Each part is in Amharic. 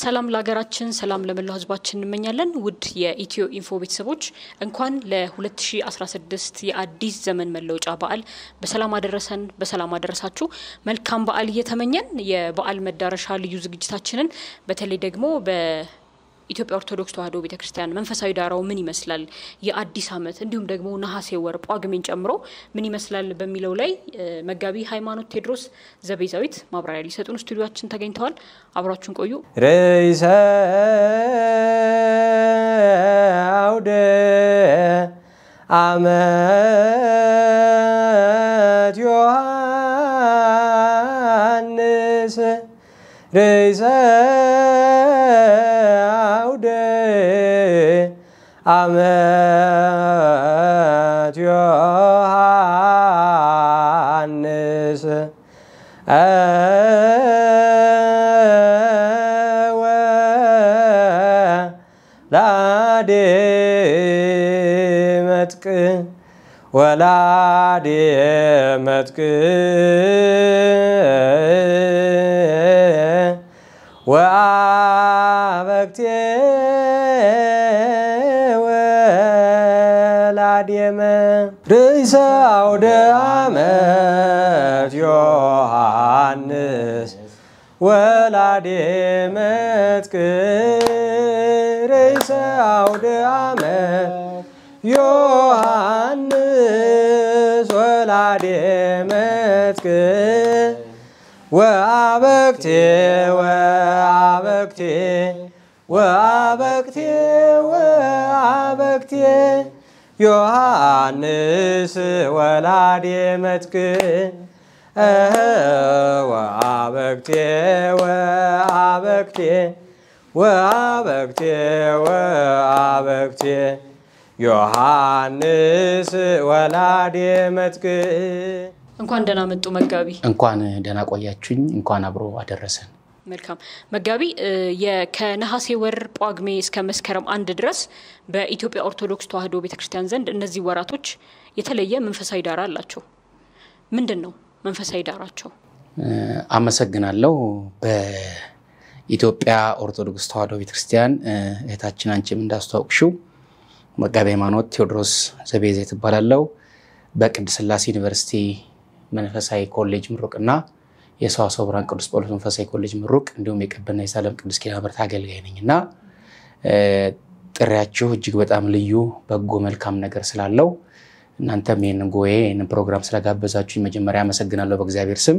ሰላም ለሀገራችን፣ ሰላም ለመላው ህዝባችን እንመኛለን። ውድ የኢትዮ ኢንፎ ቤተሰቦች እንኳን ለ2016 የአዲስ ዘመን መለወጫ በዓል በሰላም አደረሰን፣ በሰላም አደረሳችሁ። መልካም በዓል እየተመኘን የበዓል መዳረሻ ልዩ ዝግጅታችንን በተለይ ደግሞ በ ኢትዮጵያ ኦርቶዶክስ ተዋሕዶ ቤተ ክርስቲያን መንፈሳዊ ዳራው ምን ይመስላል፣ የአዲስ ዓመት እንዲሁም ደግሞ ነሐሴ ወር ጳጉሜን ጨምሮ ምን ይመስላል በሚለው ላይ መጋቢ ሃይማኖት ቴድሮስ ዘቤዛዊት ማብራሪያ ሊሰጡን ስቱዲዮችን ተገኝተዋል። አብራችሁን ቆዩ። ርዕሰ አውደ ዓመት ዮሐንስ አመት ዮሐንስ ወላዴመጥቅ መጥቅ ወአ ርእሰ አውደ ዓመት ዮሐንስ ወላዴ መጥቅዕ ርእሰ አውደ ዓመት ዮሐንስ ወላዴ መጥቅዕ ወአበቅቴ ወአበቅቴ ወአበቅቴ ወአበቅቴ ዮሐንስ ወላዴ መትክን ወአበክቴ ወአበክቴ ወአበክቴ ወአበክቴ ዮሐንስ ወላዴ እንኳን ደህና መጡ መጋቢ። እንኳን ደህና ቆያችሁኝ። እንኳን አብሮ አደረሰን። መልካም መጋቢ ከነሐሴ ወር ጳጉሜ እስከ መስከረም አንድ ድረስ በኢትዮጵያ ኦርቶዶክስ ተዋህዶ ቤተክርስቲያን ዘንድ እነዚህ ወራቶች የተለየ መንፈሳዊ ዳራ አላቸው። ምንድን ነው መንፈሳዊ ዳራቸው? አመሰግናለሁ። በኢትዮጵያ ኦርቶዶክስ ተዋህዶ ቤተክርስቲያን እህታችን አንቺም እንዳስተዋወቅሽው መጋቢ ሃይማኖት ቴዎድሮስ ዘቤዜ ትባላለው። በቅድስላሴ ዩኒቨርሲቲ መንፈሳዊ ኮሌጅ ምሩቅና የሰዋስወ ብርሃን ቅዱስ ጳውሎስ መንፈሳዊ ኮሌጅ ምሩቅ እንዲሁም የቀበና የሳለም ቅዱስ ኪዳነ ምሕረት አገልጋይ ነኝ እና ጥሪያችሁ እጅግ በጣም ልዩ በጎ መልካም ነገር ስላለው እናንተም ይህን ጉባኤ ይህን ፕሮግራም ስለጋበዛችሁ መጀመሪያ አመሰግናለሁ። በእግዚአብሔር ስም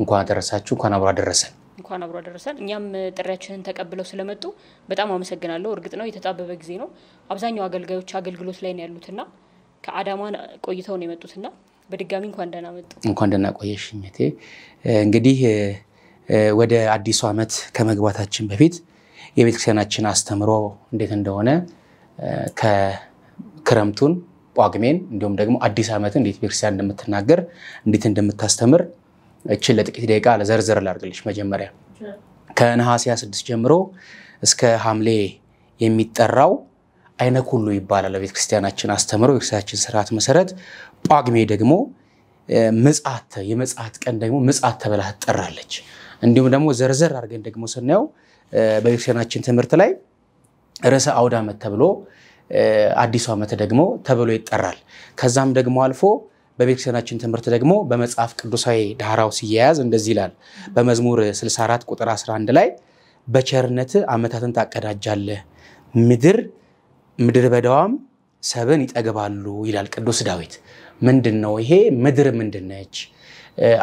እንኳን አደረሳችሁ፣ እንኳን አብሮ አደረሰን፣ እንኳን አብሮ አደረሰን። እኛም ጥሪያችንን ተቀብለው ስለመጡ በጣም አመሰግናለሁ። እርግጥ ነው የተጣበበ ጊዜ ነው። አብዛኛው አገልጋዮች አገልግሎት ላይ ነው ያሉትና ከአዳማ ቆይተው ነው የመጡትና በድጋሚ እንኳን ደህና መጡ። እንኳን ደህና ቆየሽ እቴ። እንግዲህ ወደ አዲሱ ዓመት ከመግባታችን በፊት የቤተክርስቲያናችን አስተምሮ እንዴት እንደሆነ ከክረምቱን ጳጉሜን እንዲሁም ደግሞ አዲስ ዓመትን እንዴት ቤተክርስቲያን እንደምትናገር እንዴት እንደምታስተምር እችን ለጥቂት ደቂቃ ለዘርዘር ላድርግልሽ። መጀመሪያ ከነሐሴ 26 ጀምሮ እስከ ሐምሌ የሚጠራው አይነት ሁሉ ይባላል በቤተ ክርስቲያናችን አስተምሮ የክርስቲያናችን ስርዓት መሰረት። ጳጉሜ ደግሞ ምጽአት የምጽአት ቀን ደግሞ ምጽአት ተብላ ትጠራለች። እንዲሁም ደግሞ ዘርዘር አድርገን ደግሞ ስናየው በቤተክርስቲያናችን ትምህርት ላይ ርዕሰ አውደ ዓመት ተብሎ አዲሱ ዓመት ደግሞ ተብሎ ይጠራል። ከዛም ደግሞ አልፎ በቤተክርስቲያናችን ትምህርት ደግሞ በመጽሐፍ ቅዱሳዊ ዳራው ሲያያዝ እንደዚህ ይላል። በመዝሙር 64 ቁጥር 11 ላይ በቸርነት ዓመታትን ታቀዳጃለህ ምድር ምድር በዳዋም ሰብን ይጠግባሉ ይላል ቅዱስ ዳዊት። ምንድን ነው ይሄ ምድር ምንድን ነች?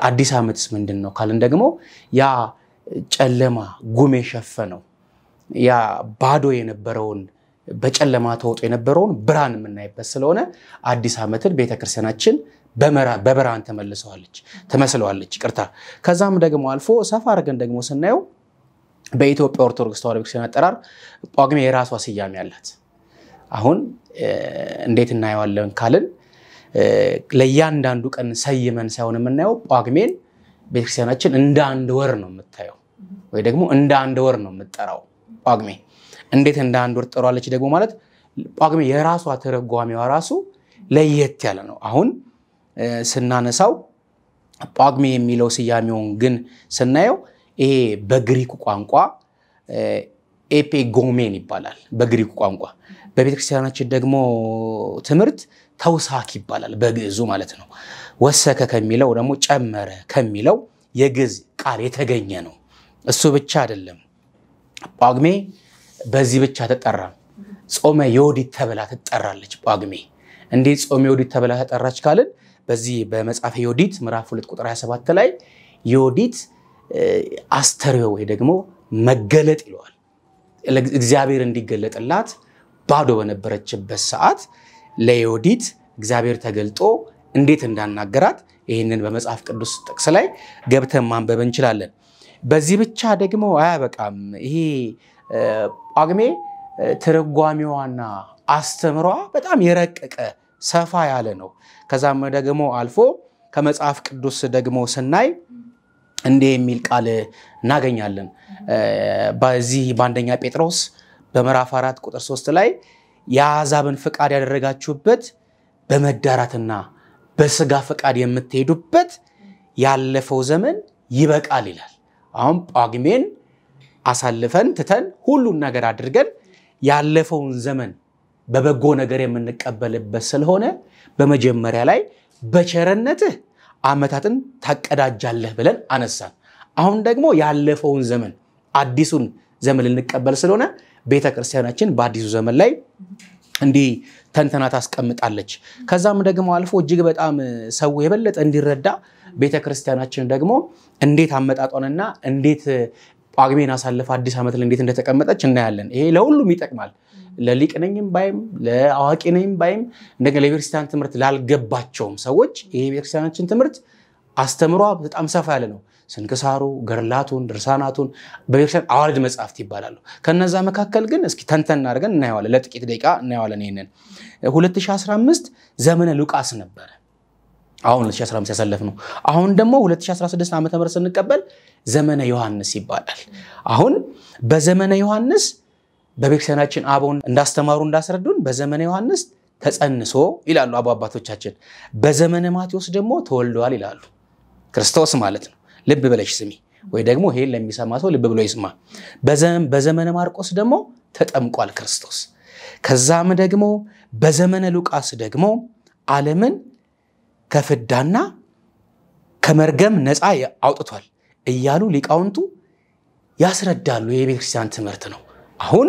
አዲስ ዓመትስ ምንድን ነው ካልን ደግሞ ያ ጨለማ ጉም የሸፈነው ያ ባዶ የነበረውን በጨለማ ተውጦ የነበረውን ብርሃን የምናይበት ስለሆነ አዲስ ዓመትን ቤተክርስቲያናችን በብርሃን ተመልሰዋለች ተመስለዋለች። ቅርታ ከዛም ደግሞ አልፎ ሰፋ አድርገን ደግሞ ስናየው በኢትዮጵያ ኦርቶዶክስ ተዋሕዶ ቤተክርስቲያን አጠራር ጳጉሜ የራሷ ስያሜ አላት። አሁን እንዴት እናየዋለን ካልን ለእያንዳንዱ ቀን ሰይመን ሳይሆን የምናየው ጳጉሜን ቤተክርስቲያናችን እንደ አንድ ወር ነው የምታየው፣ ወይ ደግሞ እንደ አንድ ወር ነው የምጠራው። ጳጉሜ እንዴት እንደ አንድ ወር ጠሯለች ደግሞ ማለት ጳጉሜ የራሷ ተረጓሚዋ ራሱ ለየት ያለ ነው። አሁን ስናነሳው ጳጉሜ የሚለው ስያሜውን ግን ስናየው ይሄ በግሪኩ ቋንቋ ኤፔጎሜን ይባላል። በግሪኩ ቋንቋ በቤተክርስቲያናችን ደግሞ ትምህርት ተውሳክ ይባላል በግዕዙ ማለት ነው። ወሰከ ከሚለው ደግሞ ጨመረ ከሚለው የግዕዝ ቃል የተገኘ ነው። እሱ ብቻ አይደለም። ጳጉሜ በዚህ ብቻ ተጠራም። ጾመ ዮዲት ተብላ ትጠራለች ጳጉሜ። እንዴት ጾመ ዮዲት ተብላ ተጠራች ካልን በዚህ በመጽሐፈ ዮዲት ምዕራፍ 2 ቁጥር 27 ላይ ዮዲት አስተርእዮ ወይ ደግሞ መገለጥ ይለዋል። እግዚአብሔር እንዲገለጥላት ባዶ በነበረችበት ሰዓት ለዮዲት እግዚአብሔር ተገልጦ እንዴት እንዳናገራት ይህንን በመጽሐፍ ቅዱስ ጥቅስ ላይ ገብተን ማንበብ እንችላለን። በዚህ ብቻ ደግሞ አያበቃም። ይሄ ጳጉሜ ትርጓሜዋና አስተምሯ በጣም የረቀቀ ሰፋ ያለ ነው። ከዛም ደግሞ አልፎ ከመጽሐፍ ቅዱስ ደግሞ ስናይ እንዲህ የሚል ቃል እናገኛለን። በዚህ በአንደኛ ጴጥሮስ በምዕራፍ አራት ቁጥር ሶስት ላይ የአሕዛብን ፍቃድ ያደረጋችሁበት በመዳራትና በስጋ ፍቃድ የምትሄዱበት ያለፈው ዘመን ይበቃል ይላል። አሁን ጳጉሜን አሳልፈን ትተን ሁሉን ነገር አድርገን ያለፈውን ዘመን በበጎ ነገር የምንቀበልበት ስለሆነ በመጀመሪያ ላይ በቸረነትህ ዓመታትን ታቀዳጃለህ ብለን አነሳን። አሁን ደግሞ ያለፈውን ዘመን አዲሱን ዘመን ልንቀበል ስለሆነ ቤተክርስቲያናችን በአዲሱ ዘመን ላይ እንዲህ ተንተና ታስቀምጣለች። ከዛም ደግሞ አልፎ እጅግ በጣም ሰው የበለጠ እንዲረዳ ቤተክርስቲያናችን ደግሞ እንዴት አመጣጧንና እንዴት ጳጉሜን አሳልፈ አዲስ ዓመት ላይ እንዴት እንደተቀመጠች እናያለን። ይሄ ለሁሉም ይጠቅማል። ለሊቅ ነኝም ባይም ለአዋቂ ነኝም ባይም እንደገ ለቤተክርስቲያን ትምህርት ላልገባቸውም ሰዎች ይሄ ቤተክርስቲያናችን ትምህርት አስተምሯ በጣም ሰፋ ያለ ነው። ስንክሳሩ፣ ገርላቱን፣ ድርሳናቱን በቤተክርስቲያን አዋልድ መጽሐፍት ይባላሉ። ከነዛ መካከል ግን እስኪ ተንተን አድርገን እናየዋለን፣ ለጥቂት ደቂቃ እናየዋለን። ይህንን 2015 ዘመነ ሉቃስ ነበረ። አሁን 2015 ያሳለፍ ነው። አሁን ደግሞ 2016 ዓመተ ምህረት ስንቀበል ዘመነ ዮሐንስ ይባላል። አሁን በዘመነ ዮሐንስ በቤተክርስቲያናችን አበውን እንዳስተማሩ እንዳስረዱን በዘመነ ዮሐንስ ተጸንሶ ይላሉ አቦ አባቶቻችን። በዘመነ ማቴዎስ ደግሞ ተወልደዋል ይላሉ ክርስቶስ ማለት ነው። ልብ ብለሽ ስሚ፣ ወይ ደግሞ ይሄን ለሚሰማ ሰው ልብ ብሎ ይስማ። በዘመነ ማርቆስ ደግሞ ተጠምቋል ክርስቶስ። ከዛም ደግሞ በዘመነ ሉቃስ ደግሞ ዓለምን ከፍዳና ከመርገም ነፃ አውጥቷል እያሉ ሊቃውንቱ ያስረዳሉ። የቤተክርስቲያን ትምህርት ነው። አሁን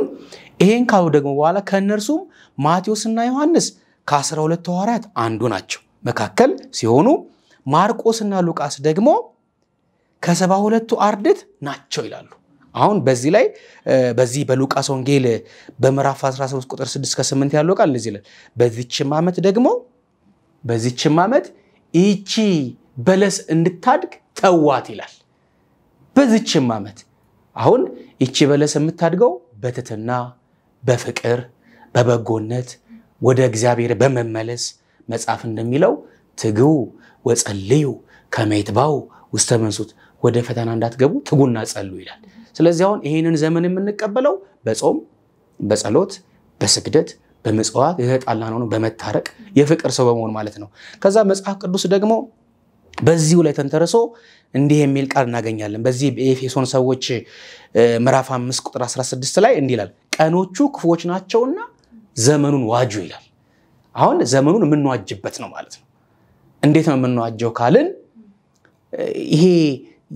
ይሄን ካሉ ደግሞ በኋላ ከእነርሱም ማቴዎስና ዮሐንስ ከአስራ 12 ሐዋርያት አንዱ ናቸው መካከል ሲሆኑ ማርቆስና ሉቃስ ደግሞ ከሰባ ሁለቱ አርድት ናቸው ይላሉ። አሁን በዚህ ላይ በዚህ በሉቃስ ወንጌል በምዕራፍ 13 ቁጥር 6 ከ 8 ያለው ቃል እንደዚህ ይላል። በዚችም ዓመት ደግሞ በዚችም ዓመት ይቺ በለስ እንድታድግ ተዋት ይላል። በዚችም ዓመት አሁን ይቺ በለስ የምታድገው በትትና በፍቅር በበጎነት ወደ እግዚአብሔር በመመለስ መጽሐፍ እንደሚለው ትግው ወጸልዩ ከመይትባው ውስተ መንሱት ወደ ፈተና እንዳትገቡ ትጉና ጸሉ ይላል። ስለዚህ አሁን ይህንን ዘመን የምንቀበለው በጾም፣ በጸሎት፣ በስግደት፣ በምጽዋት ነው በመታረቅ የፍቅር ሰው በመሆን ማለት ነው። ከዛ መጽሐፍ ቅዱስ ደግሞ በዚሁ ላይ ተንተርሶ እንዲህ የሚል ቃል እናገኛለን። በዚህ በኤፌሶን ሰዎች ምዕራፍ 5 ቁጥር 16 ላይ እንዲህ ይላል፣ ቀኖቹ ክፉዎች ናቸውና ዘመኑን ዋጁ ይላል። አሁን ዘመኑን የምንዋጅበት ነው ማለት ነው። እንዴት ነው የምንዋጀው ካልን ይሄ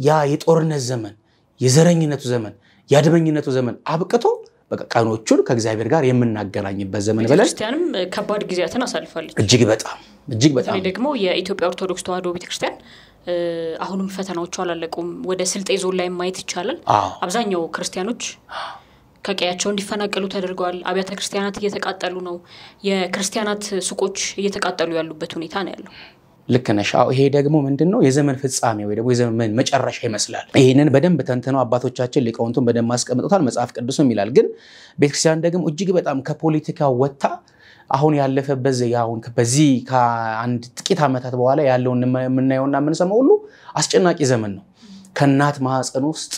ያ የጦርነት ዘመን፣ የዘረኝነቱ ዘመን፣ የአድመኝነቱ ዘመን አብቅቶ ቀኖቹን ከእግዚአብሔር ጋር የምናገናኝበት ዘመን ብለን ከባድ ጊዜያትን አሳልፋለች። እጅግ በጣም እጅግ በጣም ደግሞ የኢትዮጵያ ኦርቶዶክስ ተዋሕዶ ቤተክርስቲያን አሁንም ፈተናዎቹ አላለቁም። ወደ ስልጤ ዞን ላይ ማየት ይቻላል። አብዛኛው ክርስቲያኖች ከቀያቸው እንዲፈናቀሉ ተደርገዋል። አብያተ ክርስቲያናት እየተቃጠሉ ነው። የክርስቲያናት ሱቆች እየተቃጠሉ ያሉበት ሁኔታ ነው ያለው። ልክ ነሽ። አዎ ይሄ ደግሞ ምንድን ነው የዘመን ፍጻሜ ወይ ደግሞ የዘመን መጨረሻ ይመስላል። ይህንን በደንብ ተንትነው አባቶቻችን ሊቃውንቱን በደንብ አስቀምጦታል። መጽሐፍ ቅዱስም ይላል። ግን ቤተክርስቲያን ደግሞ እጅግ በጣም ከፖለቲካ ወጥታ አሁን ያለፈበት አሁን በዚህ ከአንድ ጥቂት ዓመታት በኋላ ያለውን የምናየውና የምንሰማው ሁሉ አስጨናቂ ዘመን ነው። ከእናት ማህፀን ውስጥ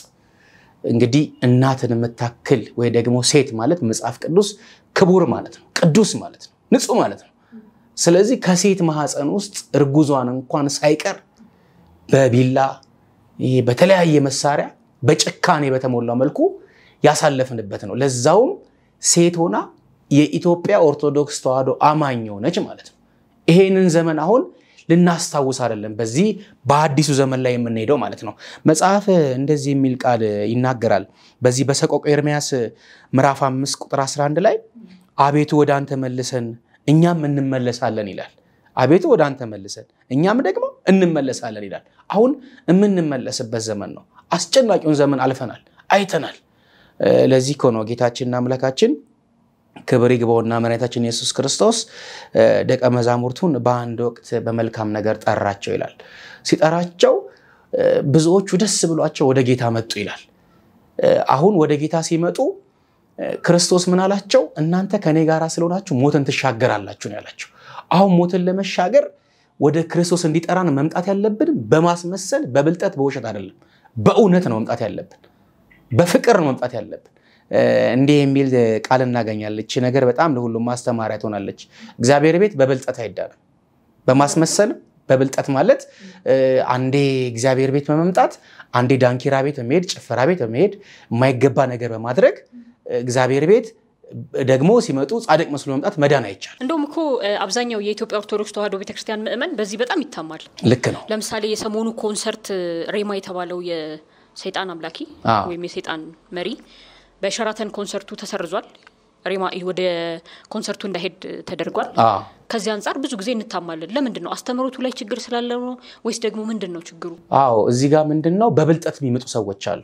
እንግዲህ እናትን የምታክል ወይ ደግሞ ሴት ማለት መጽሐፍ ቅዱስ ክቡር ማለት ነው፣ ቅዱስ ማለት ነው፣ ንጹህ ማለት ነው። ስለዚህ ከሴት ማህፀን ውስጥ እርጉዟን እንኳን ሳይቀር በቢላ በተለያየ መሳሪያ በጭካኔ በተሞላ መልኩ ያሳለፍንበት ነው። ለዛውም ሴት ሆና የኢትዮጵያ ኦርቶዶክስ ተዋህዶ አማኝ የሆነች ማለት ነው። ይሄንን ዘመን አሁን ልናስታውስ አይደለም፣ በዚህ በአዲሱ ዘመን ላይ የምንሄደው ማለት ነው። መጽሐፍ እንደዚህ የሚል ቃል ይናገራል። በዚህ በሰቆቅ ኤርምያስ ምዕራፍ 5 ቁጥር 11 ላይ አቤቱ ወደ አንተ መልሰን እኛም እንመለሳለን ይላል። አቤቱ ወደ አንተ መልሰን እኛም ደግሞ እንመለሳለን ይላል። አሁን የምንመለስበት ዘመን ነው። አስጨናቂውን ዘመን አልፈናል፣ አይተናል። ለዚህ እኮ ነው ጌታችንና አምላካችን ክብር ይግባውና መድኃኒታችን ኢየሱስ ክርስቶስ ደቀ መዛሙርቱን በአንድ ወቅት በመልካም ነገር ጠራቸው ይላል። ሲጠራቸው ብዙዎቹ ደስ ብሏቸው ወደ ጌታ መጡ ይላል። አሁን ወደ ጌታ ሲመጡ ክርስቶስ ምን አላቸው? እናንተ ከኔ ጋር ስለሆናችሁ ሞትን ትሻገራላችሁ ነው ያላቸው። አሁን ሞትን ለመሻገር ወደ ክርስቶስ እንዲጠራን መምጣት ያለብን በማስመሰል በብልጠት በውሸት አይደለም፣ በእውነት ነው መምጣት ያለብን፣ በፍቅር ነው መምጣት ያለብን። እንዲህ የሚል ቃል እናገኛለች። ነገር በጣም ለሁሉም ማስተማሪያ ትሆናለች። እግዚአብሔር ቤት በብልጠት አይዳንም፣ በማስመሰል በብልጠት ማለት አንዴ እግዚአብሔር ቤት በመምጣት አንዴ ዳንኪራ ቤት በመሄድ ጭፈራ ቤት በመሄድ የማይገባ ነገር በማድረግ እግዚአብሔር ቤት ደግሞ ሲመጡ ጻድቅ መስሎ መምጣት መዳን አይቻል። እንደውም እኮ አብዛኛው የኢትዮጵያ ኦርቶዶክስ ተዋሕዶ ቤተክርስቲያን ምእመን በዚህ በጣም ይታማል። ልክ ነው። ለምሳሌ የሰሞኑ ኮንሰርት ሬማ የተባለው የሰይጣን አምላኪ ወይም የሰይጣን መሪ በሸራተን ኮንሰርቱ ተሰርዟል። ሬማ ወደ ኮንሰርቱ እንዳይሄድ ተደርጓል። ከዚህ አንጻር ብዙ ጊዜ እንታማለን። ለምንድን ነው አስተምህሮቱ ላይ ችግር ስላለ ነው ወይስ ደግሞ ምንድን ነው ችግሩ? አዎ እዚህ ጋር ምንድን ነው በብልጠት የሚመጡ ሰዎች አሉ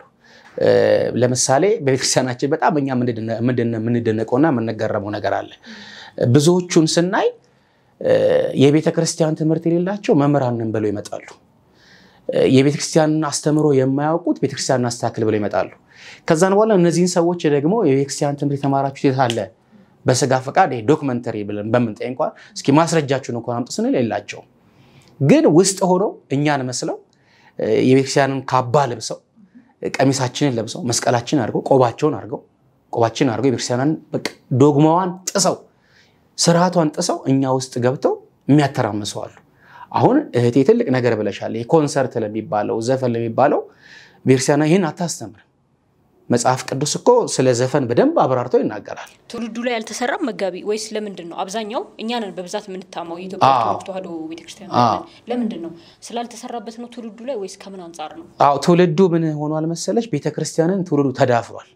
ለምሳሌ በቤተክርስቲያናችን በጣም እኛ የምንደነቀውና የምንገረመው ነገር አለ። ብዙዎቹን ስናይ የቤተ ክርስቲያን ትምህርት የሌላቸው መምህራንን ብለው ይመጣሉ። የቤተክርስቲያንን አስተምሮ የማያውቁት ቤተክርስቲያንን አስተካክል ብለው ይመጣሉ። ከዛን በኋላ እነዚህን ሰዎች ደግሞ የቤተክርስቲያን ትምህርት የተማራችሁት የት አለ? በስጋ ፈቃድ ዶክመንተሪ ብለን በምንጠይቅ እንኳን እስኪ ማስረጃችሁን እንኳን አምጡ ስንል የላቸውም። ግን ውስጥ ሆኖ እኛን መስለው የቤተክርስቲያንን ካባ ልብሰው ቀሚሳችንን ለብሰው መስቀላችንን አድርገው ቆባቸውን አድርገው ቆባችንን አድርገው የቤተክርስቲያኗን ዶግማዋን ጥሰው ስርዓቷን ጥሰው እኛ ውስጥ ገብተው የሚያተራምሰዋሉ። አሁን እህቴ ትልቅ ነገር ብለሻል። የኮንሰርት ለሚባለው ዘፈን ለሚባለው ቤተክርስቲያኗ ይህን አታስተምር መጽሐፍ ቅዱስ እኮ ስለ ዘፈን በደንብ አብራርቶ ይናገራል። ትውልዱ ላይ ያልተሰራም መጋቢ ወይስ ለምንድን ነው? አብዛኛው እኛ ነን በብዛት የምንታማው የኢትዮጵያ ተዋህዶ ቤተክርስቲያን ለምንድን ነው ስላልተሰራበት ነው ትውልዱ ላይ ወይስ ከምን አንጻር ነው? አዎ ትውልዱ ምን ሆኗል መሰለች፣ ቤተክርስቲያንን ትውልዱ ተዳፍሯል።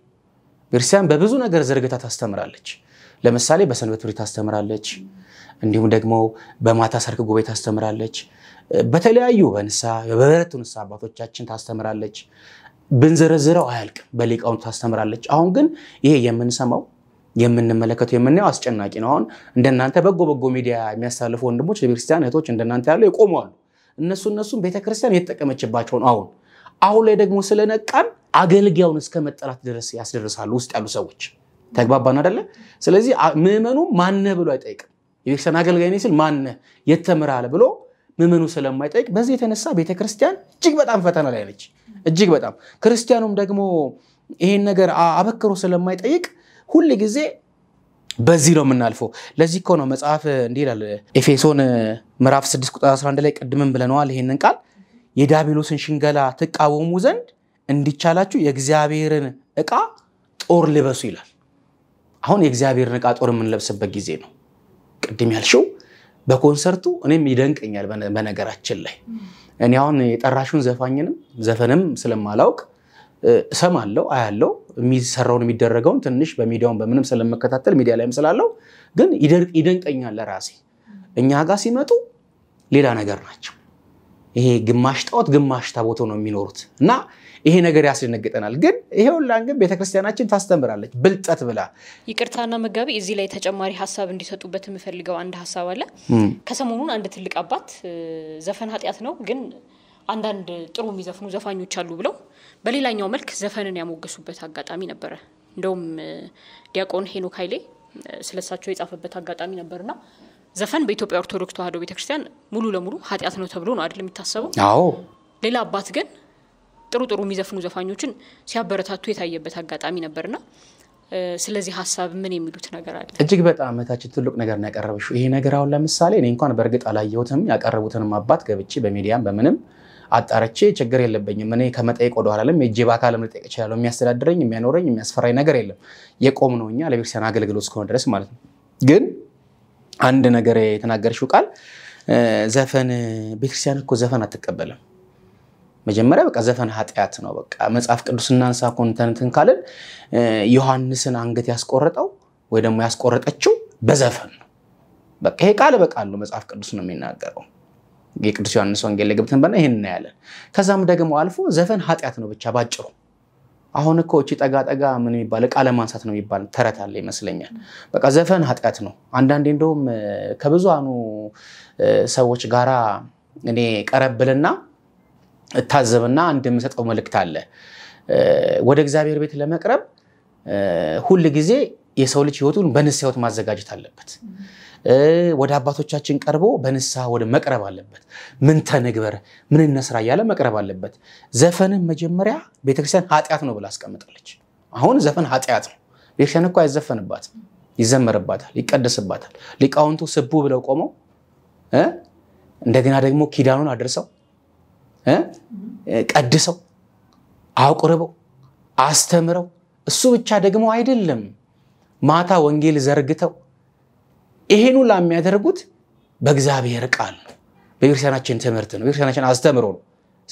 ቤተክርስቲያን በብዙ ነገር ዘርግታ ታስተምራለች። ለምሳሌ በሰንበት ትምህርት ታስተምራለች። እንዲሁም ደግሞ በማታ ሰርክ ጉባኤ ታስተምራለች። በተለያዩ በንሳ በበረቱ ንሳ አባቶቻችን ታስተምራለች። ብንዘረዝረው አያልቅም። በሊቃውንት ታስተምራለች። አሁን ግን ይሄ የምንሰማው የምንመለከተው የምናየው አስጨናቂ ነው። አሁን እንደናንተ በጎ በጎ ሚዲያ የሚያሳልፉ ወንድሞች፣ ቤተክርስቲያን እህቶች እንደናንተ ያሉ ይቆማሉ። እነሱ እነሱም ቤተክርስቲያን የተጠቀመችባቸው ነው። አሁን አሁን ላይ ደግሞ ስለነቃን አገልጋዩን እስከ መጠላት ድረስ ያስደርሳሉ ውስጥ ያሉ ሰዎች። ተግባባን አደለ? ስለዚህ ምዕመኑ ማነህ ብሎ አይጠይቅም። የቤተክርስቲያን አገልጋይ ነኝ ሲል ማነህ የተምራል ብሎ ምዕመኑ ስለማይጠይቅ በዚህ የተነሳ ቤተክርስቲያን እጅግ በጣም ፈተና ላይ ነች። እጅግ በጣም ክርስቲያኑም ደግሞ ይሄን ነገር አበክሮ ስለማይጠይቅ ሁል ጊዜ በዚህ ነው የምናልፈው። ለዚህ እኮ ነው መጽሐፍ እንዲህ ይላል ኤፌሶን ምዕራፍ 6 ቁጥር 11 ላይ ቅድምም ብለነዋል። ይሄንን ቃል የዲያብሎስን ሽንገላ ትቃወሙ ዘንድ እንዲቻላችሁ የእግዚአብሔርን እቃ ጦር ልበሱ ይላል። አሁን የእግዚአብሔርን እቃ ጦር የምንለብስበት ጊዜ ነው። ቅድም ያልሽው በኮንሰርቱ እኔም ይደንቀኛል። በነገራችን ላይ እኔ አሁን የጠራሹን ዘፋኝንም ዘፈንም ስለማላውቅ እሰማለሁ፣ አያለው የሚሰራውን የሚደረገውን ትንሽ በሚዲያውን በምንም ስለመከታተል ሚዲያ ላይም ስላለው ግን ይደንቀኛል ለራሴ። እኛ ጋር ሲመጡ ሌላ ነገር ናቸው። ይሄ ግማሽ ጣዖት ግማሽ ታቦቶ ነው የሚኖሩት እና ይሄ ነገር ያስደነግጠናል። ግን ሁላን ግን ቤተክርስቲያናችን ታስተምራለች ብልጠት ብላ። ይቅርታና መጋቢ፣ እዚህ ላይ ተጨማሪ ሀሳብ እንዲሰጡበት የምፈልገው አንድ ሀሳብ አለ። ከሰሞኑን አንድ ትልቅ አባት ዘፈን ኃጢአት ነው ግን አንዳንድ ጥሩ የሚዘፍኑ ዘፋኞች አሉ ብለው በሌላኛው መልክ ዘፈንን ያሞገሱበት አጋጣሚ ነበረ። እንደውም ዲያቆን ሄኖክ ኃይሌ ስለሳቸው የጻፈበት አጋጣሚ ነበርና ዘፈን በኢትዮጵያ ኦርቶዶክስ ተዋህዶ ቤተክርስቲያን ሙሉ ለሙሉ ኃጢአት ነው ተብሎ ነው አይደል የሚታሰበው? አዎ። ሌላ አባት ግን ጥሩ ጥሩ የሚዘፍኑ ዘፋኞችን ሲያበረታቱ የታየበት አጋጣሚ ነበርና ስለዚህ ሀሳብ ምን የሚሉት ነገር አለ? እጅግ በጣም እህታችን ትልቅ ነገር ነው ያቀረበችው። ይሄ ነገር አሁን ለምሳሌ እኔ እንኳን በእርግጥ አላየሁትም። ያቀረቡትንም አባት ገብቼ በሚዲያም በምንም አጣርቼ ችግር የለብኝም። እኔ ከመጠየቅ ወደ ኋላ ለም እጄ በአካል ልጠይቅ እችላለሁ። የሚያስተዳድረኝ የሚያኖረኝ የሚያስፈራኝ ነገር የለም። የቆም ነው እኛ ለቤተክርስቲያን አገልግሎት እስከሆነ ድረስ ማለት ነው። ግን አንድ ነገር የተናገርሽው ቃል ዘፈን ቤተክርስቲያን እኮ ዘፈን አትቀበልም መጀመሪያ በቃ ዘፈን ኃጢአት ነው። በቃ መጽሐፍ ቅዱስ እናንሳ ኮንተንትን ካልን ዮሐንስን አንገት ያስቆረጠው ወይ ደግሞ ያስቆረጠችው በዘፈን ነው። በቃ ይሄ ቃል በቃል መጽሐፍ ቅዱስ ነው የሚናገረው። የቅዱስ ዮሐንስ ወንጌል ላይ ገብተን በና ይህን እናያለን። ከዛም ደግሞ አልፎ ዘፈን ኃጢአት ነው ብቻ ባጭሩ። አሁን እኮ እቺ ጠጋ ጠጋ ምን የሚባል እቃ ለማንሳት ነው የሚባል ተረት አለ ይመስለኛል። በቃ ዘፈን ኃጢአት ነው። አንዳንዴ እንደውም ከብዙኑ ሰዎች ጋራ እኔ ቀረብልና እታዘብና አንድ የምሰጠው መልእክት አለ። ወደ እግዚአብሔር ቤት ለመቅረብ ሁል ጊዜ የሰው ልጅ ህይወቱን በንስሐ ህይወት ማዘጋጀት አለበት። ወደ አባቶቻችን ቀርቦ በንስሐ ወደ መቅረብ አለበት። ምን ተንግበር፣ ምን እነስራ እያለ መቅረብ አለበት። ዘፈንን መጀመሪያ ቤተክርስቲያን ኃጢአት ነው ብላ አስቀምጣለች። አሁን ዘፈን ኃጢአት ነው። ቤተክርስቲያን እኮ አይዘፈንባትም፣ ይዘመርባታል፣ ይቀደስባታል። ሊቃውንቱ ስቡ ብለው ቆመው እንደገና ደግሞ ኪዳኑን አድርሰው ቀድሰው አቁርበው አስተምረው እሱ ብቻ ደግሞ አይደለም ማታ ወንጌል ዘርግተው ይሄን ሁላ በእግዚአብሔር ቃል ነው። በቤተክርስቲያናችን ትምህርት ነው። ቤተክርስቲያናችን አስተምሮ ነው።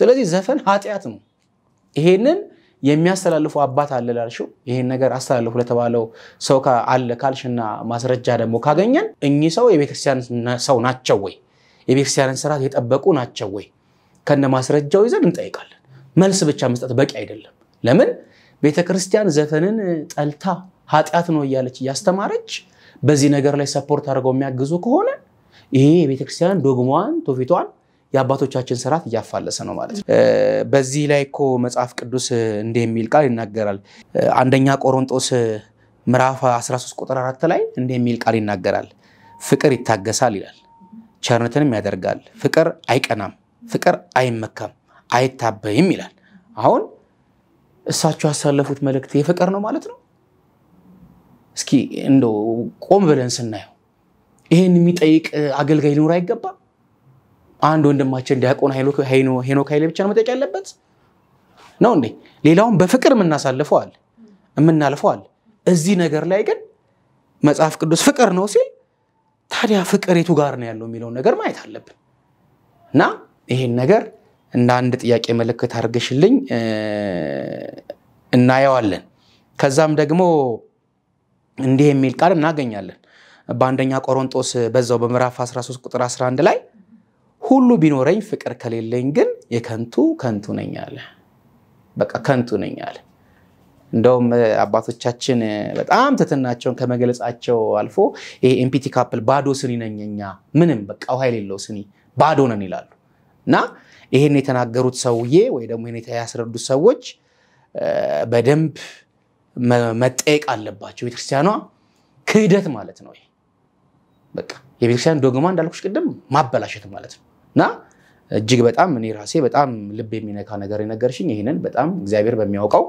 ስለዚህ ዘፈን ኃጢአት ነው። ይሄንን የሚያስተላልፉ አባት አለ ላልሽው፣ ይሄን ነገር አስተላልፉ ለተባለው ሰው አለ ካልሽና ማስረጃ ደግሞ ካገኘን እኚህ ሰው የቤተክርስቲያን ሰው ናቸው ወይ? የቤተክርስቲያንን ስርዓት የጠበቁ ናቸው ወይ? ከነ ማስረጃው ይዘን እንጠይቃለን። መልስ ብቻ መስጠት በቂ አይደለም። ለምን ቤተ ክርስቲያን ዘፈንን ጠልታ ኃጢአት ነው እያለች እያስተማረች በዚህ ነገር ላይ ሰፖርት አድርገው የሚያግዙ ከሆነ ይሄ የቤተክርስቲያን ዶግማዋን፣ ትውፊቷን የአባቶቻችን ስርዓት እያፋለሰ ነው ማለት ነው። በዚህ ላይ እኮ መጽሐፍ ቅዱስ እንዲህ የሚል ቃል ይናገራል። አንደኛ ቆሮንጦስ ምዕራፍ 13 ቁጥር 4 ላይ እንዲህ የሚል ቃል ይናገራል። ፍቅር ይታገሳል ይላል፣ ቸርነትንም ያደርጋል። ፍቅር አይቀናም፣ ፍቅር አይመካም አይታበይም ይላል። አሁን እሳቸው ያሳለፉት መልእክት የፍቅር ነው ማለት ነው። እስኪ እንደ ቆም ብለን ስናየው ይህን የሚጠይቅ አገልጋይ ሊኖር አይገባም። አንድ ወንድማችን ዲያቆን ሄኖክ ኃይሌ ብቻ ነው መጠየቅ ያለበት ነው እንዴ? ሌላውን በፍቅር የምናልፈው የምናልፈዋል። እዚህ ነገር ላይ ግን መጽሐፍ ቅዱስ ፍቅር ነው ሲል ታዲያ ፍቅር የቱ ጋር ነው ያለው የሚለውን ነገር ማየት አለብን እና ይሄን ነገር እንደ አንድ ጥያቄ ምልክት አድርገሽልኝ እናየዋለን። ከዛም ደግሞ እንዲህ የሚል ቃል እናገኛለን በአንደኛ ቆሮንጦስ በዛው በምዕራፍ 13 ቁጥር 11 ላይ ሁሉ ቢኖረኝ ፍቅር ከሌለኝ ግን የከንቱ ከንቱ ነኝ አለ። በቃ ከንቱ ነኝ አለ። እንደውም አባቶቻችን በጣም ትትናቸውን ከመግለጻቸው አልፎ ይሄ ኤምፒቲ ካፕል ባዶ ስኒ ነኝ እኛ ምንም በቃ ውሃ የሌለው ስኒ ባዶ ነን ይላሉ። እና ይህን የተናገሩት ሰውዬ ወይ ደግሞ ያስረዱት ሰዎች በደንብ መጠየቅ አለባቸው። ቤተክርስቲያኗ ክህደት ማለት ነው። በቃ የቤተክርስቲያን ዶግማ እንዳልኩሽ ቅድም ማበላሸት ማለት ነው እና እጅግ በጣም እኔ ራሴ በጣም ልብ የሚነካ ነገር የነገርሽኝ፣ ይህንን በጣም እግዚአብሔር በሚያውቀው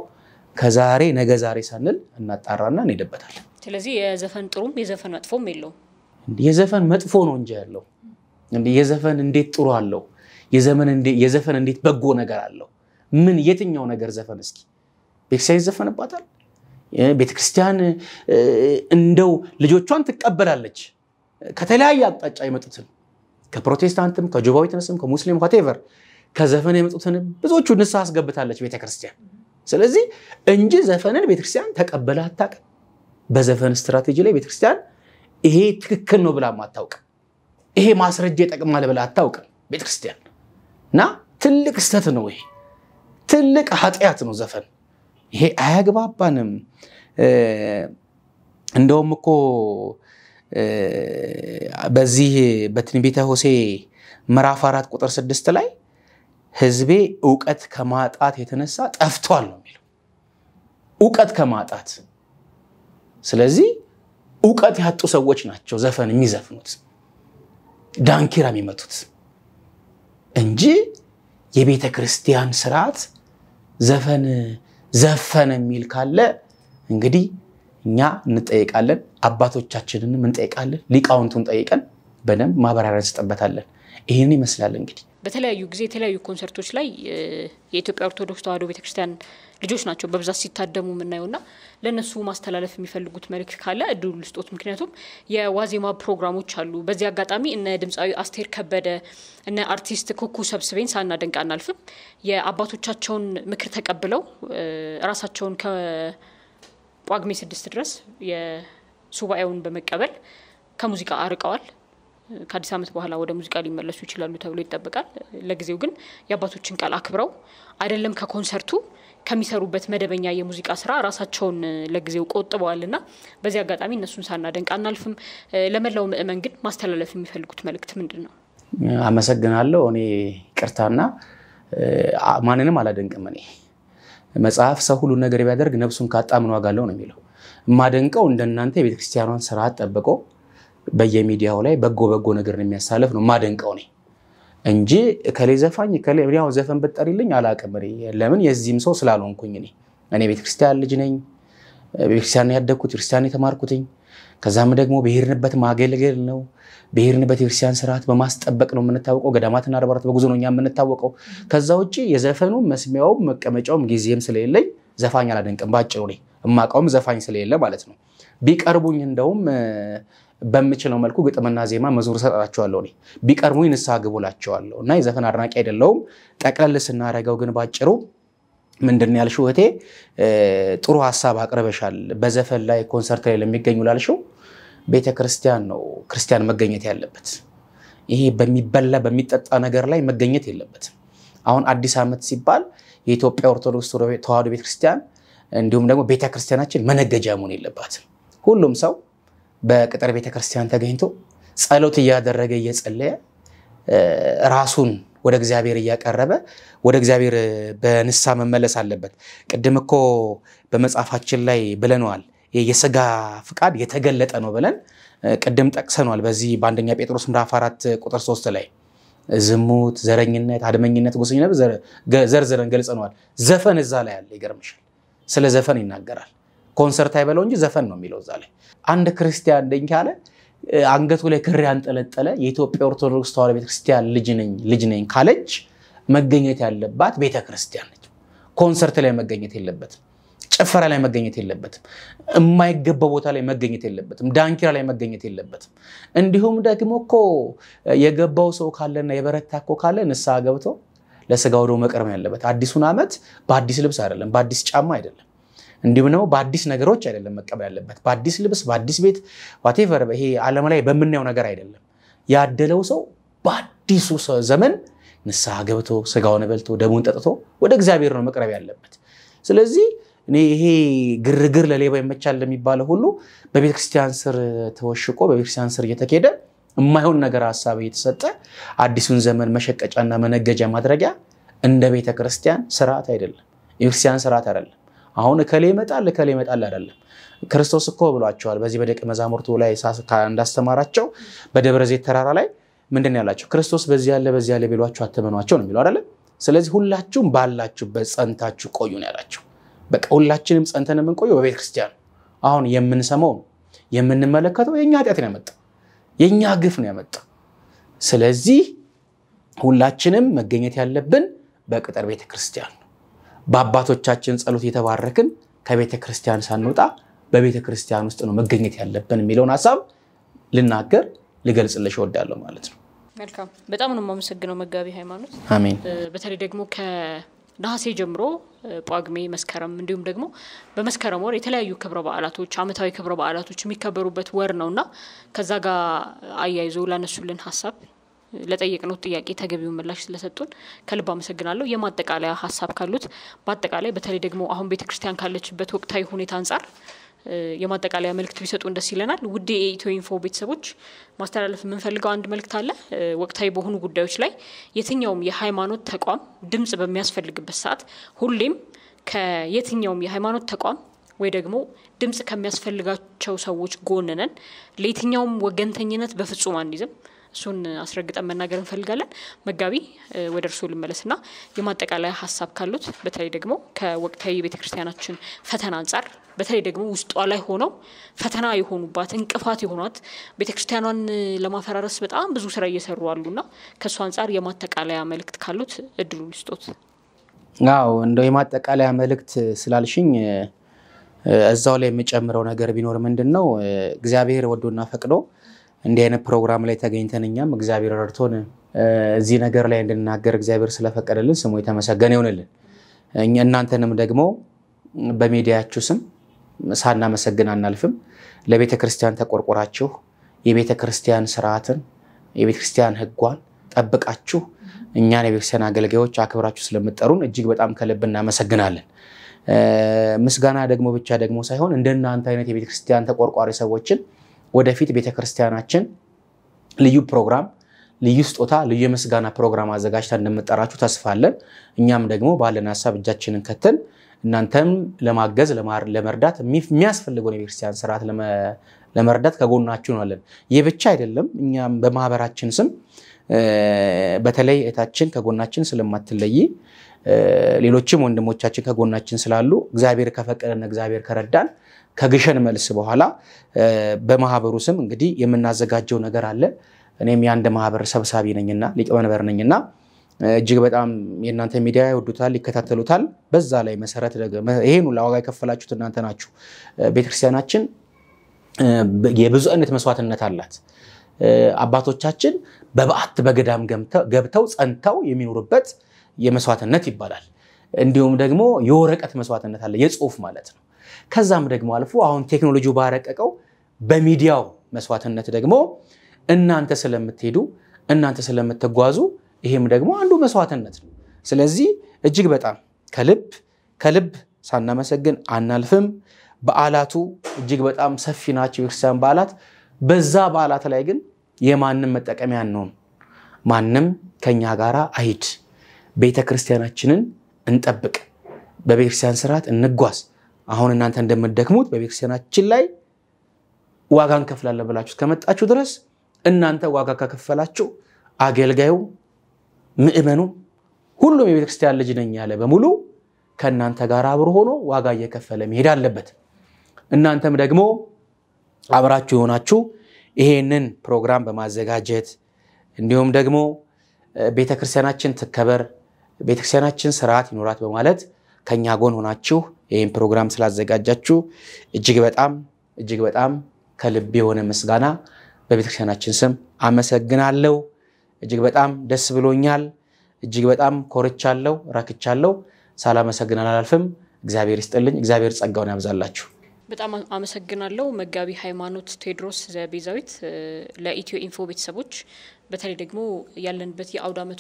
ከዛሬ ነገ ዛሬ ሳንል እናጣራና እንሄድበታለን። ስለዚህ የዘፈን ጥሩም የዘፈን መጥፎም የለውም። የዘፈን መጥፎ ነው እንጂ ያለው የዘፈን እንዴት ጥሩ አለው የዘፈን እንዴት በጎ ነገር አለው? ምን የትኛው ነገር ዘፈን እስኪ ቤተክርስቲያን ይዘፈንባታል? ቤተክርስቲያን እንደው ልጆቿን ትቀበላለች። ከተለያየ አቅጣጫ የመጡትን ከፕሮቴስታንትም፣ ከጆባዊትነስም፣ ከሙስሊም ቴቨር ከዘፈን የመጡትን ብዙዎቹ ንስሐ አስገብታለች ቤተክርስቲያን። ስለዚህ እንጂ ዘፈንን ቤተክርስቲያን ተቀበለ አታውቅም። በዘፈን ስትራቴጂ ላይ ቤተክርስቲያን ይሄ ትክክል ነው ብላ አታውቅም። ይሄ ማስረጃ ይጠቅማል ብላ አታውቅም ቤተክርስቲያን እና ትልቅ ስተት ነው ይሄ ትልቅ ኃጢአት ነው ዘፈን ይሄ አያግባባንም እንደውም እኮ በዚህ በትንቢተ ሆሴ ምዕራፍ አራት ቁጥር ስድስት ላይ ህዝቤ እውቀት ከማጣት የተነሳ ጠፍቷል ነው የሚለው እውቀት ከማጣት ስለዚህ እውቀት ያጡ ሰዎች ናቸው ዘፈን የሚዘፍኑት ዳንኪራ የሚመቱት እንጂ የቤተ ክርስቲያን ስርዓት ዘፈን ዘፈን የሚል ካለ እንግዲህ እኛ እንጠይቃለን፣ አባቶቻችንንም እንጠይቃለን፣ ሊቃውንቱን ጠይቀን በደንብ ማብራሪያ እንሰጥበታለን። ይህን ይመስላል እንግዲህ በተለያዩ ጊዜ የተለያዩ ኮንሰርቶች ላይ የኢትዮጵያ ኦርቶዶክስ ተዋሕዶ ቤተክርስቲያን ልጆች ናቸው በብዛት ሲታደሙ ና ለእነሱ ማስተላለፍ የሚፈልጉት መልእክት ካለ እድሉ ልስጦት። ምክንያቱም የዋዜማ ፕሮግራሞች አሉ። በዚህ አጋጣሚ እነ ድምፃዊ አስቴር ከበደ እነ አርቲስት ኩኩ ሰብስቤን ሳናደንቅ አናልፍም። የአባቶቻቸውን ምክር ተቀብለው ራሳቸውን ከጳጉሜ ስድስት ድረስ የሱባኤውን በመቀበል ከሙዚቃ አርቀዋል። ከአዲስ ዓመት በኋላ ወደ ሙዚቃ ሊመለሱ ይችላሉ ተብሎ ይጠበቃል። ለጊዜው ግን የአባቶችን ቃል አክብረው አይደለም ከኮንሰርቱ ከሚሰሩበት መደበኛ የሙዚቃ ስራ ራሳቸውን ለጊዜው ቆጥበዋል እና በዚህ አጋጣሚ እነሱን ሳናደንቅ አናልፍም። ለመላው ምዕመን ግን ማስተላለፍ የሚፈልጉት መልእክት ምንድን ነው? አመሰግናለሁ። እኔ ቅርታና ማንንም አላደንቅም። እኔ መጽሐፍ ሰው ሁሉን ነገር ቢያደርግ ነፍሱን ካጣ ምን ዋጋ አለው ነው የሚለው። የማደንቀው እንደናንተ የቤተክርስቲያኗን ስርዓት ጠብቆ በየሚዲያው ላይ በጎ በጎ ነገር የሚያሳልፍ ነው የማደንቀው እኔ እንጂ ከሌ ዘፋኝ ከሌ ያው ዘፈን በጠሪልኝ አላቅም። ለምን የዚህም ሰው ስላልሆንኩኝ እኔ እኔ ቤተክርስቲያን ልጅ ነኝ። ቤተክርስቲያን ያደግኩት ክርስቲያን የተማርኩትኝ ከዛም ደግሞ ብሄርንበት ማገልገል ነው። ብሄርንበት የክርስቲያን ስርዓት በማስጠበቅ ነው የምንታወቀው። ገዳማትና አድባራት በጉዞ ነው እኛ የምንታወቀው። ከዛ ውጭ የዘፈኑ መስሚያውም መቀመጫውም ጊዜም ስለሌለኝ ዘፋኝ አላደንቅም። ባጭሩ እኔ እማውቀውም ዘፋኝ ስለሌለ ማለት ነው። ቢቀርቡኝ እንደውም በምችለው መልኩ ግጥምና ዜማ መዝሙር ሰጣቸዋለሁ። እኔ ቢቀርሙ ንስሐ ግቡ እላቸዋለሁ። እና የዘፈን አድናቂ አይደለሁም። ጠቅለል ስናደርገው ግን ባጭሩ ምንድን ያልሽው እህቴ፣ ጥሩ ሀሳብ አቅርበሻል። በዘፈን ላይ ኮንሰርት ላይ ለሚገኙ ላልሽው ቤተ ክርስቲያን ነው ክርስቲያን መገኘት ያለበት። ይሄ በሚበላ በሚጠጣ ነገር ላይ መገኘት የለበትም። አሁን አዲስ ዓመት ሲባል የኢትዮጵያ ኦርቶዶክስ ተዋሕዶ ቤተክርስቲያን እንዲሁም ደግሞ ቤተክርስቲያናችን መነገጃ መሆን የለባትም። ሁሉም ሰው በቅጥር ቤተክርስቲያን ተገኝቶ ጸሎት እያደረገ እየጸለየ ራሱን ወደ እግዚአብሔር እያቀረበ ወደ እግዚአብሔር በንሳ መመለስ አለበት። ቅድም እኮ በመጽሐፋችን ላይ ብለነዋል፣ የስጋ ፍቃድ የተገለጠ ነው ብለን ቅድም ጠቅሰነዋል። በዚህ በአንደኛ ጴጥሮስ ምዕራፍ አራት ቁጥር ሶስት ላይ ዝሙት፣ ዘረኝነት፣ አድመኝነት፣ ጎሰኝነት ዘርዝረን ገልጸነዋል። ዘፈን እዛ ላይ አለ። ይገርምሻል፣ ስለ ዘፈን ይናገራል። ኮንሰርት አይበለው እንጂ ዘፈን ነው የሚለው እዛ ላይ። አንድ ክርስቲያን ደኝ ካለ አንገቱ ላይ ክር ያንጠለጠለ የኢትዮጵያ ኦርቶዶክስ ተዋህዶ ቤተክርስቲያን ልጅ ነኝ ልጅ ነኝ ካለች መገኘት ያለባት ቤተክርስቲያን ነች። ኮንሰርት ላይ መገኘት የለበትም። ጭፈራ ላይ መገኘት የለበትም። የማይገባ ቦታ ላይ መገኘት የለበትም። ዳንኪራ ላይ መገኘት የለበትም። እንዲሁም ደግሞ እኮ የገባው ሰው ካለና የበረታ እኮ ካለ ንስሐ ገብቶ ለስጋ ወደ መቅረም ያለበት አዲሱን ዓመት በአዲስ ልብስ አይደለም፣ በአዲስ ጫማ አይደለም እንዲሁም ደግሞ በአዲስ ነገሮች አይደለም መቀበል ያለበት፣ በአዲስ ልብስ፣ በአዲስ ቤት ዋቴቨር፣ ይሄ ዓለም ላይ በምናየው ነገር አይደለም። ያደለው ሰው በአዲሱ ዘመን ንስሐ ገብቶ ስጋውን በልቶ ደሙን ጠጥቶ ወደ እግዚአብሔር ነው መቅረብ ያለበት። ስለዚህ እኔ ይሄ ግርግር ለሌባ ይመቻል እንደሚባለው ሁሉ በቤተክርስቲያን ስር ተወሽቆ በቤተክርስቲያን ስር እየተኬደ የማይሆን ነገር ሀሳብ እየተሰጠ አዲሱን ዘመን መሸቀጫና መነገጃ ማድረጊያ እንደ ቤተክርስቲያን ስርዓት አይደለም። የክርስቲያን ስርዓት አይደለም። አሁን እከሌ ይመጣል እከሌ ይመጣል አይደለም። ክርስቶስ እኮ ብሏቸዋል። በዚህ በደቀ መዛሙርቱ ላይ እንዳስተማራቸው በደብረ ዘይት ተራራ ላይ ምንድን ያላቸው ክርስቶስ በዚህ ያለ በዚህ ያለ ቢሏቸው አትመኗቸው ነው የሚለው አይደለም። ስለዚህ ሁላችሁም ባላችሁበት ጸንታችሁ ቆዩ ነው ያላቸው። በቃ ሁላችንም ጸንተን የምንቆየው በቤተክርስቲያን አሁን የምንሰማው የምንመለከተው የእኛ ኃጢአት ነው ያመጣ የእኛ ግፍ ነው ያመጣ። ስለዚህ ሁላችንም መገኘት ያለብን በቅጥር ቤተክርስቲያን በአባቶቻችን ጸሎት የተባረክን ከቤተ ክርስቲያን ሳንወጣ በቤተ ክርስቲያን ውስጥ ነው መገኘት ያለብን የሚለውን ሀሳብ ልናገር ልገልጽልሽ እወዳለሁ ማለት ነው። መልካም በጣም ነው የማመሰግነው መጋቢ ሃይማኖት። አሜን። በተለይ ደግሞ ከነሐሴ ጀምሮ ጳጉሜ፣ መስከረም እንዲሁም ደግሞ በመስከረም ወር የተለያዩ ክብረ በዓላቶች አመታዊ ክብረ በዓላቶች የሚከበሩበት ወር ነው እና ከዛ ጋር አያይዞ ላነሱልን ሀሳብ ለጠየቅነው ጥያቄ ተገቢውን ምላሽ ስለሰጡን ከልብ አመሰግናለሁ። የማጠቃለያ ሀሳብ ካሉት በአጠቃላይ በተለይ ደግሞ አሁን ቤተ ክርስቲያን ካለችበት ወቅታዊ ሁኔታ አንጻር የማጠቃለያ መልእክት ቢሰጡ ደስ ይለናል። ውድ የኢትዮ ኢንፎ ቤተሰቦች ማስተላለፍ የምንፈልገው አንድ መልእክት አለ። ወቅታዊ በሆኑ ጉዳዮች ላይ የትኛውም የሃይማኖት ተቋም ድምጽ በሚያስፈልግበት ሰዓት ሁሌም ከየትኛውም የሃይማኖት ተቋም ወይ ደግሞ ድምጽ ከሚያስፈልጋቸው ሰዎች ጎን ነን። ለየትኛውም ወገንተኝነት በፍጹም አንይዝም። እሱን አስረግጠን መናገር እንፈልጋለን። መጋቢ ወደ እርስዎ ልመለስና የማጠቃለያ ሀሳብ ካሉት በተለይ ደግሞ ከወቅታዊ የቤተክርስቲያናችን ፈተና አንጻር በተለይ ደግሞ ውስጧ ላይ ሆነው ፈተና የሆኑባት እንቅፋት የሆኗት ቤተክርስቲያኗን ለማፈራረስ በጣም ብዙ ስራ እየሰሩ አሉና ከእሱ አንጻር የማጠቃለያ መልእክት ካሉት እድሉ ልስጦት። አዎ እንደው የማጠቃለያ መልእክት ስላልሽኝ እዛው ላይ የምጨምረው ነገር ቢኖር ምንድን ነው እግዚአብሔር ወዶና ፈቅዶ እንዲህ አይነት ፕሮግራም ላይ ተገኝተን እኛም እግዚአብሔር ረድቶን እዚህ ነገር ላይ እንድናገር እግዚአብሔር ስለፈቀደልን ስሙ የተመሰገነ ይሆንልን። እናንተንም ደግሞ በሚዲያችሁ ስም ሳናመሰግን አናልፍም። ለቤተ ክርስቲያን ተቆርቆራችሁ የቤተ ክርስቲያን ስርዓትን የቤተ ክርስቲያን ሕጓን ጠብቃችሁ እኛን የቤተክርስቲያን አገልጋዮች አክብራችሁ ስለምጠሩን እጅግ በጣም ከልብ እናመሰግናለን። ምስጋና ደግሞ ብቻ ደግሞ ሳይሆን እንደናንተ አይነት የቤተክርስቲያን ተቆርቋሪ ሰዎችን ወደፊት ቤተክርስቲያናችን ልዩ ፕሮግራም፣ ልዩ ስጦታ፣ ልዩ የምስጋና ፕሮግራም አዘጋጅታ እንደምጠራችሁ ተስፋ አለን። እኛም ደግሞ ባለን ሀሳብ እጃችንን ከትል እናንተም ለማገዝ ለመርዳት የሚያስፈልገውን የቤተክርስቲያን ስርዓት ለመርዳት ከጎናችሁ ነለን። ይህ ብቻ አይደለም። እኛም በማህበራችን ስም በተለይ እህታችን ከጎናችን ስለማትለይ ሌሎችም ወንድሞቻችን ከጎናችን ስላሉ እግዚአብሔር ከፈቀደና እግዚአብሔር ከረዳን ከግሸን መልስ በኋላ በማህበሩ ስም እንግዲህ የምናዘጋጀው ነገር አለ። እኔም የአንድ ማህበር ሰብሳቢ ነኝና ሊቀመንበር ነኝና እጅግ በጣም የእናንተ ሚዲያ ይወዱታል፣ ይከታተሉታል። በዛ ላይ መሰረት ይሄን ሁሉ ዋጋ የከፈላችሁት እናንተ ናችሁ። ቤተክርስቲያናችን የብዙ አይነት መስዋዕትነት አላት። አባቶቻችን በበዓት በገዳም ገብተው ጸንተው የሚኖሩበት የመስዋዕትነት ይባላል። እንዲሁም ደግሞ የወረቀት መስዋዕትነት አለ፣ የጽሁፍ ማለት ነው። ከዛም ደግሞ አልፎ አሁን ቴክኖሎጂው ባረቀቀው በሚዲያው መስዋዕትነት ደግሞ እናንተ ስለምትሄዱ እናንተ ስለምትጓዙ ይሄም ደግሞ አንዱ መስዋዕትነት ነው። ስለዚህ እጅግ በጣም ከልብ ከልብ ሳናመሰግን አናልፍም። በዓላቱ እጅግ በጣም ሰፊ ናቸው፣ የክርስቲያን በዓላት። በዛ በዓላት ላይ ግን የማንም መጠቀሚያ አንሆን። ማንም ከኛ ጋር አይድ። ቤተክርስቲያናችንን እንጠብቅ። በቤተክርስቲያን ስርዓት እንጓዝ። አሁን እናንተ እንደምትደክሙት በቤተክርስቲያናችን ላይ ዋጋ እንከፍላለን ብላችሁ ከመጣችሁ ድረስ እናንተ ዋጋ ከከፈላችሁ አገልጋዩ፣ ምዕመኑ፣ ሁሉም የቤተክርስቲያን ልጅ ነኝ ያለ በሙሉ ከእናንተ ጋር አብሮ ሆኖ ዋጋ እየከፈለ መሄድ አለበት። እናንተም ደግሞ አብራችሁ የሆናችሁ ይሄንን ፕሮግራም በማዘጋጀት እንዲሁም ደግሞ ቤተክርስቲያናችን ትከበር፣ ቤተክርስቲያናችን ስርዓት ይኖራት በማለት ከኛ ጎን ሆናችሁ ይህን ፕሮግራም ስላዘጋጃችሁ እጅግ በጣም እጅግ በጣም ከልብ የሆነ ምስጋና በቤተክርስቲያናችን ስም አመሰግናለሁ። እጅግ በጣም ደስ ብሎኛል። እጅግ በጣም ኮርቻለሁ፣ ረክቻለሁ። ሳላመሰግን አላልፍም። እግዚአብሔር ይስጥልኝ። እግዚአብሔር ጸጋውን ያብዛላችሁ። በጣም አመሰግናለሁ መጋቢ ሃይማኖት ቴድሮስ ዘቤዛዊት ለኢትዮ ኢንፎ ቤተሰቦች በተለይ ደግሞ ያለንበት የአውድ አመት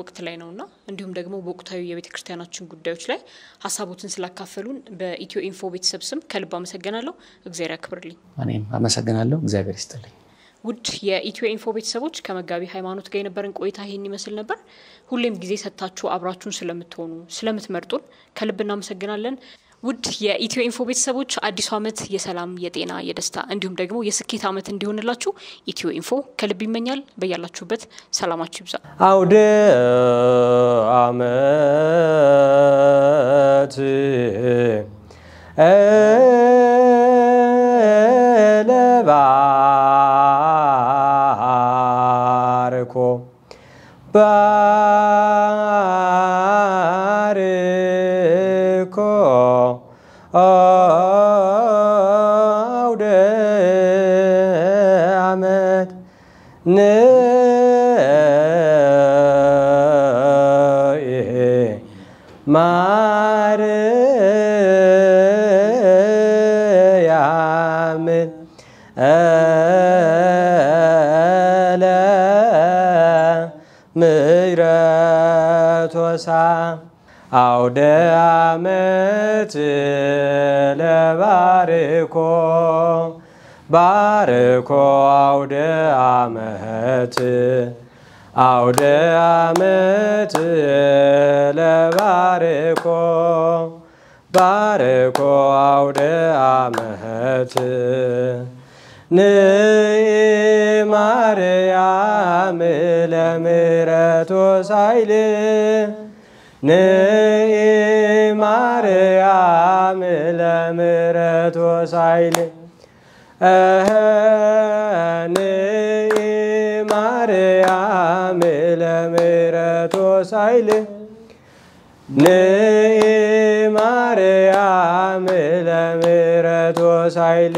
ወቅት ላይ ነውና እንዲሁም ደግሞ በወቅታዊ የቤተ ክርስቲያናችን ጉዳዮች ላይ ሀሳቦትን ስላካፈሉን በኢትዮ ኢንፎ ቤተሰብ ስም ከልብ አመሰግናለሁ። እግዚአብሔር ያክብርልኝ። እኔም አመሰግናለሁ። እግዚአብሔር ይስጥልኝ። ውድ የኢትዮ ኢንፎ ቤተሰቦች ከመጋቢ ሃይማኖት ጋር የነበረን ቆይታ ይህን ይመስል ነበር። ሁሌም ጊዜ ሰጥታችሁ አብራችሁን ስለምትሆኑ ስለምትመርጡን ከልብ እናመሰግናለን። ውድ የኢትዮ ኢንፎ ቤተሰቦች አዲሱ ዓመት የሰላም፣ የጤና፣ የደስታ እንዲሁም ደግሞ የስኬት ዓመት እንዲሆንላችሁ ኢትዮ ኢንፎ ከልብ ይመኛል። በያላችሁበት ሰላማችሁ ይብዛ። አውደ ዓመት ለባርኮ ባር አውደ ዓመት ንኤ ማርያም እለ አውደ ዓመት ለባርኮ ባርኮ አውደ ዓመት አውደ ዓመት ለባርኮ ባርኮ አውደ ዓመት ንኢ ማርያም ሳይል ንኢ ማርያም ለምሕረት ወሳይል ንኢ ማርያም ለምሕረት ወሳይል ንኢ ማርያም ለምሕረት ወሳይል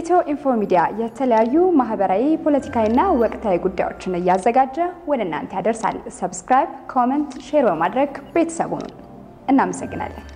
ኢትዮ ኢንፎ ሚዲያ የተለያዩ ማህበራዊ፣ ፖለቲካዊና ወቅታዊ ጉዳዮችን እያዘጋጀ ወደ እናንተ ያደርሳል። ሰብስክራይብ፣ ኮመንት፣ ሼር በማድረግ ቤተሰቡን እናመሰግናለን።